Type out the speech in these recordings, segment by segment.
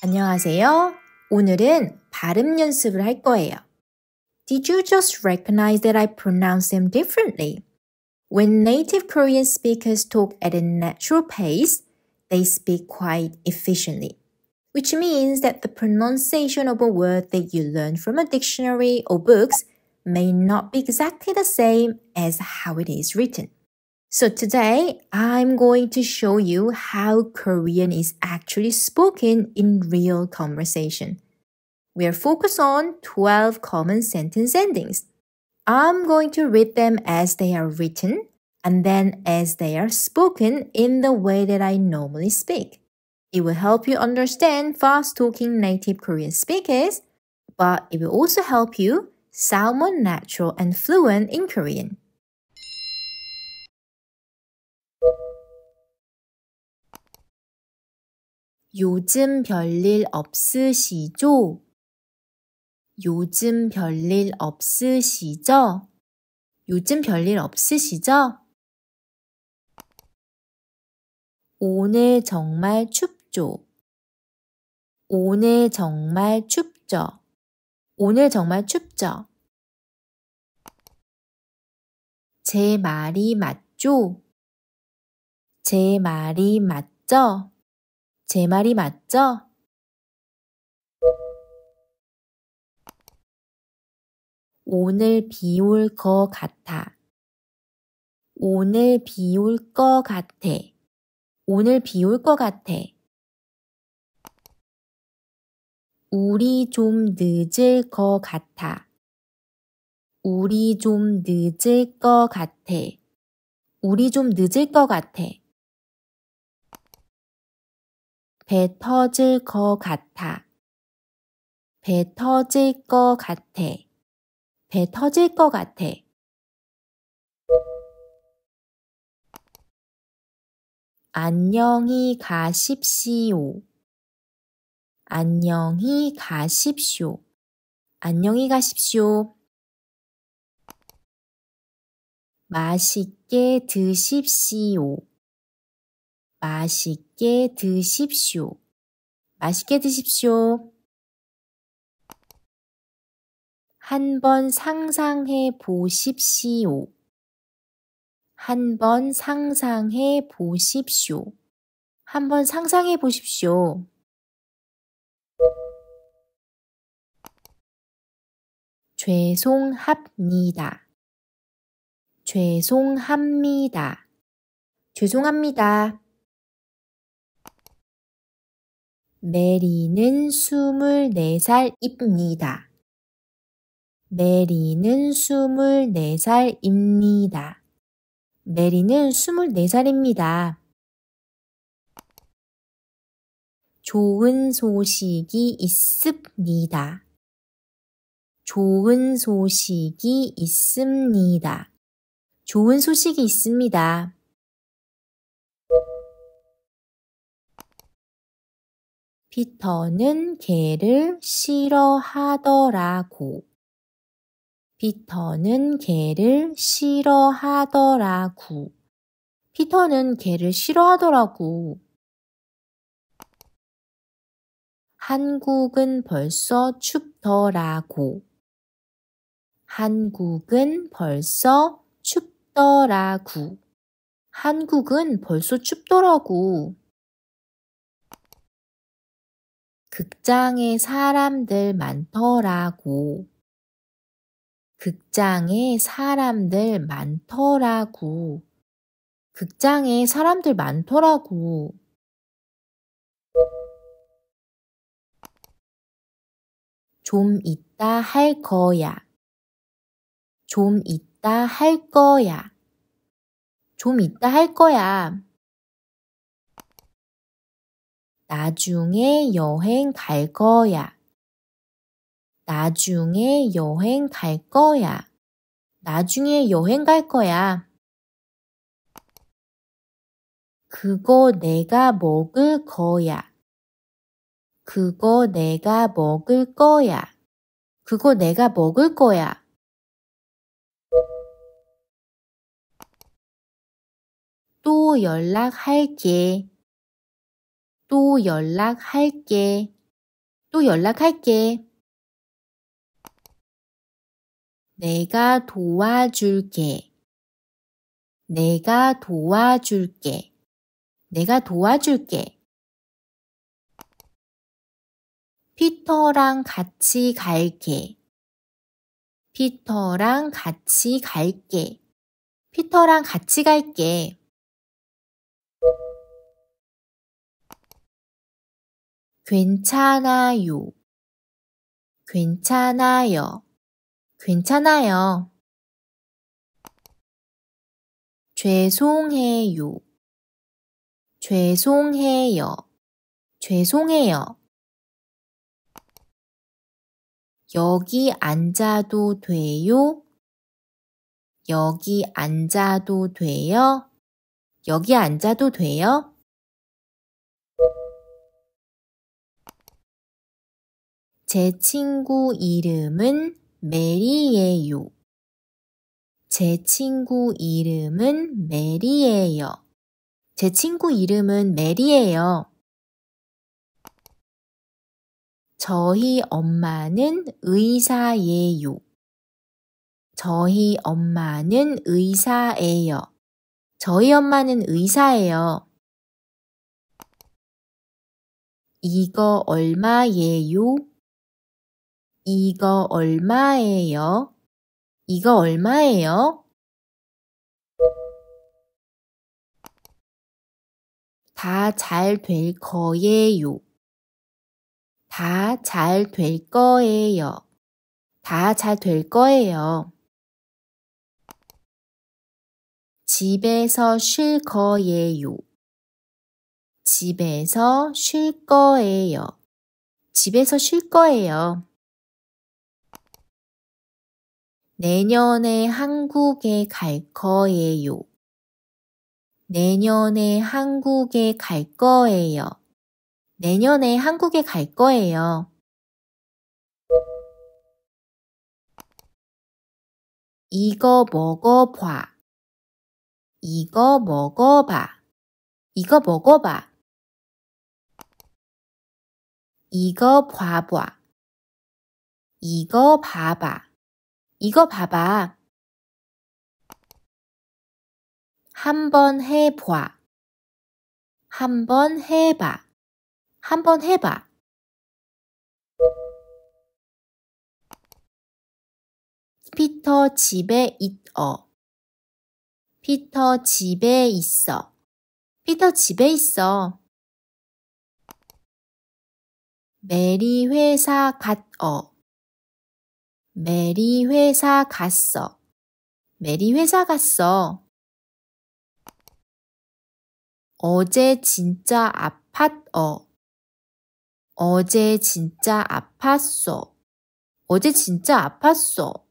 안녕하세요. 오늘은 발음 연습을 할 거예요. Did you just recognize that I pronounce them differently? When native Korean speakers talk at a natural pace, they speak quite efficiently, which means that the pronunciation of a word that you learn from a dictionary or books may not be exactly the same as how it is written. So today I'm going to show you how Korean is actually spoken in real conversation. We are focused on 12 common sentence endings. I'm going to read them as they are written and then as they are spoken in the way that I normally speak. It will help you understand fast talking native Korean speakers, but it will also help you sound more natural and fluent in Korean. 요즘 별일 없으시죠? 요즘 별일 없으시죠? 요즘 별일 없으시죠? 오늘 정말 춥죠? 오늘 정말 춥죠? 오늘 정말 춥죠? 제 말이 맞죠? 제 말이 맞죠? 제 말이 맞죠? 오늘 비올거 같아. 오늘 비올거 같아. 오늘 비올거 같아. 우리 좀 늦을 거 같아. 우리 좀 늦을 거 같아. 우리 좀 늦을 거 같아. 배 터질 것 같아. 배 터질 것 같아. 배 터질 것 같아. 안녕히 가십시오. 안녕히 가십시오. 안녕히 가십시오. 맛있게 드십시오. 맛있게 드십시오. 맛있게 드십시오. 한 번 상상해 보십시오. 한 번 상상해 보십시오. 한 번 상상해 보십시오. 죄송합니다. 죄송합니다. 죄송합니다. 메리는 24살입니다. 메리는 24살입니다. 메리는 24살입니다. 좋은 소식이 있습니다. 좋은 소식이 있습니다. 좋은 소식이 있습니다. 피터는 개를 싫어하더라고. 피터는 개를 싫어하더라고. 피터는 개를 싫어하더라고. 한국은 벌써 춥더라고. 한국은 벌써 춥더라고. 한국은 벌써 춥더라고. 극장에 사람들 많더라고. 극장에 사람들 많더라고. 극장에 사람들 많더라고. 좀 있다 할 거야. 좀 있다 할 거야. 좀 있다 할 거야. 나중에 여행 갈 거야. 나중에 여행 갈 거야. 나중에 여행 갈 거야. 그거 내가 먹을 거야. 그거 내가 먹을 거야. 그거 내가 먹을 거야. 또 연락할게. 또 연락할게. 또 연락할게. 내가 도와줄게. 내가 도와줄게. 내가 도와줄게. 피터랑 같이 갈게. 피터랑 같이 갈게. 피터랑 같이 갈게. 괜찮아요. 괜찮아요. 괜찮아요. 죄송해요. 죄송해요. 죄송해요. 여기 앉아도 돼요? 여기 앉아도 돼요? 여기 앉아도 돼요? 제 친구 이름은 메리예요. 제 친구 이름은 메리예요. 제 친구 이름은 메리예요. 저희 엄마는 의사예요. 저희 엄마는 의사예요. 저희 엄마는 의사예요. 이거 얼마예요? 이거 얼마예요? 이거 얼마예요? 다 잘 될 거예요. 다 잘 될 거예요. 다 잘 될 거예요. 집에서 쉴 거예요. 집에서 쉴 거예요. 집에서 쉴 거예요. 내년에 한국에 갈 거예요. 내년에 한국에 갈 거예요. 내년에 한국에 갈 거예요. '이거 먹어봐. 이거 먹어봐. 이거 먹어봐. 이거 봐봐. 이거 봐봐. 이거 봐봐. 한번 해봐. 한번 해봐. 한번 해봐. 피터 집에 있어. 피터 집에 있어. 피터 집에 있어. 메리 회사 갔어. 메리 회사 갔어. 메리 회사 갔어. 어제 진짜 아팠어. 어제 진짜 아팠어. 어제 진짜 아팠어.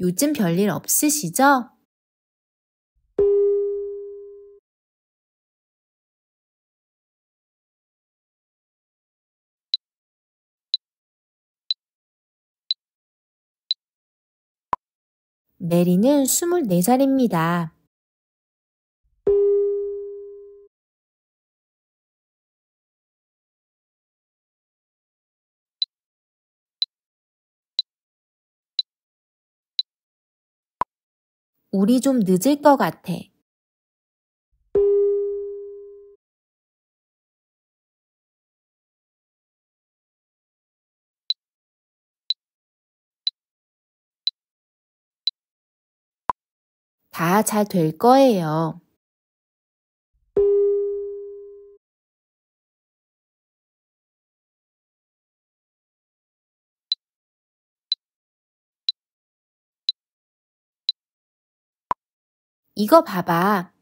요즘 별일 없으시죠? 메리는 24살입니다. 우리 좀 늦을 것 같아. 다 잘 될 거예요. 이거 봐봐.